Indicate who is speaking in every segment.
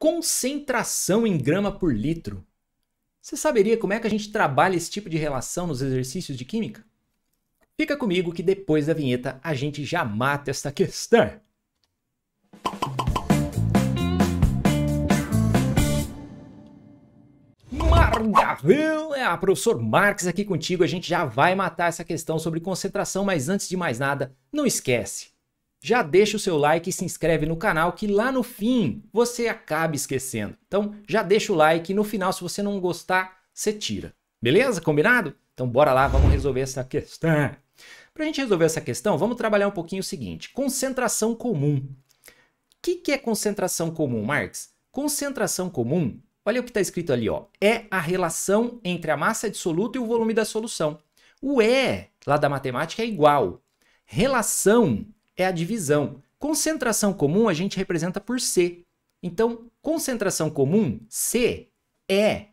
Speaker 1: concentração em grama por litro. Você saberia como é que a gente trabalha esse tipo de relação nos exercícios de química? Fica comigo que depois da vinheta a gente já mata essa questão. Margavel! É, professor Marques aqui contigo. A gente já vai matar essa questão sobre concentração, mas antes de mais nada, não esquece já deixa o seu like e se inscreve no canal que lá no fim você acaba esquecendo. Então já deixa o like e no final, se você não gostar, você tira. Beleza? Combinado? Então bora lá, vamos resolver essa questão. Para a gente resolver essa questão, vamos trabalhar um pouquinho o seguinte: concentração comum. O que, que é concentração comum, Marx? Concentração comum, olha o que está escrito ali, ó, é a relação entre a massa dissoluta e o volume da solução. O E lá da matemática é igual. Relação é a divisão. Concentração comum a gente representa por C. Então, concentração comum, C, é.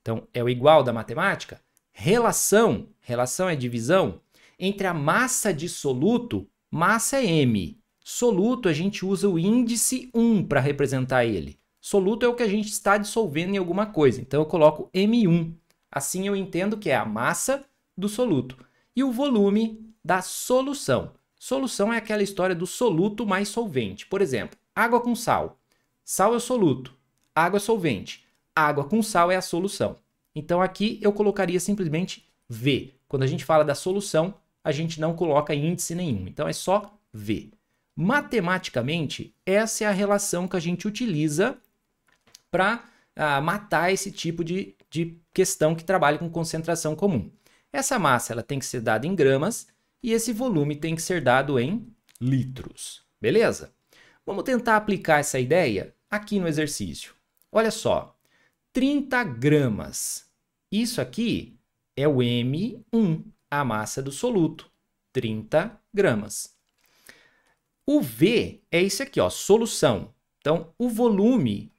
Speaker 1: Então, é o igual da matemática? Relação, relação é divisão, entre a massa de soluto, massa é M. Soluto a gente usa o índice 1 para representar ele. Soluto é o que a gente está dissolvendo em alguma coisa, então eu coloco M1. Assim eu entendo que é a massa do soluto e o volume da solução. Solução é aquela história do soluto mais solvente. Por exemplo, água com sal. Sal é soluto, água é solvente. Água com sal é a solução. Então aqui eu colocaria simplesmente V. Quando a gente fala da solução, a gente não coloca índice nenhum. Então é só V. Matematicamente, essa é a relação que a gente utiliza para ah, matar esse tipo de, de questão que trabalha com concentração comum. Essa massa ela tem que ser dada em gramas e esse volume tem que ser dado em litros. Beleza? Vamos tentar aplicar essa ideia aqui no exercício. Olha só, 30 gramas. Isso aqui é o M1, a massa do soluto, 30 gramas. O V é esse aqui, ó, solução. Então, o volume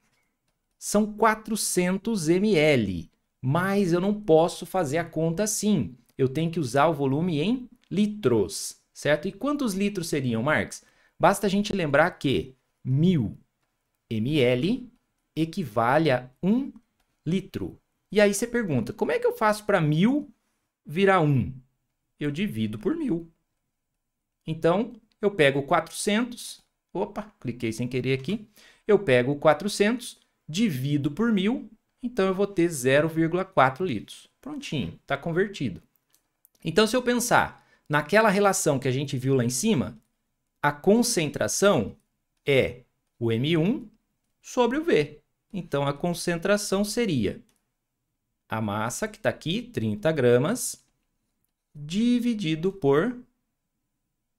Speaker 1: são 400 ml, mas eu não posso fazer a conta assim. Eu tenho que usar o volume em litros, certo? E quantos litros seriam, Marx? Basta a gente lembrar que 1000 ml equivale a 1 litro. E aí você pergunta, como é que eu faço para 1000 virar 1? Eu divido por 1000. Então, eu pego 400, opa, cliquei sem querer aqui. Eu pego 400, divido por 1000, então eu vou ter 0,4 litros. Prontinho, está convertido. Então, se eu pensar Naquela relação que a gente viu lá em cima, a concentração é o M1 sobre o V. Então, a concentração seria a massa, que está aqui, 30 gramas, dividido por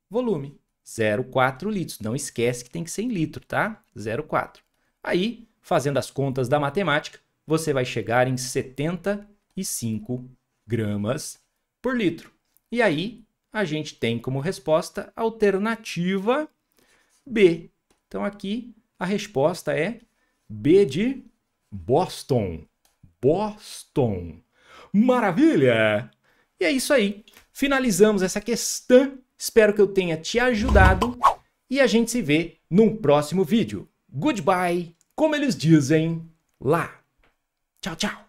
Speaker 1: volume, 0,4 litros. Não esquece que tem que ser em litro, tá? 0,4. Aí, fazendo as contas da matemática, você vai chegar em 75 gramas por litro. E aí, a gente tem como resposta alternativa B. Então aqui a resposta é B de Boston. Boston. Maravilha! E é isso aí. Finalizamos essa questão. Espero que eu tenha te ajudado e a gente se vê num próximo vídeo. Goodbye, como eles dizem lá. Tchau, tchau.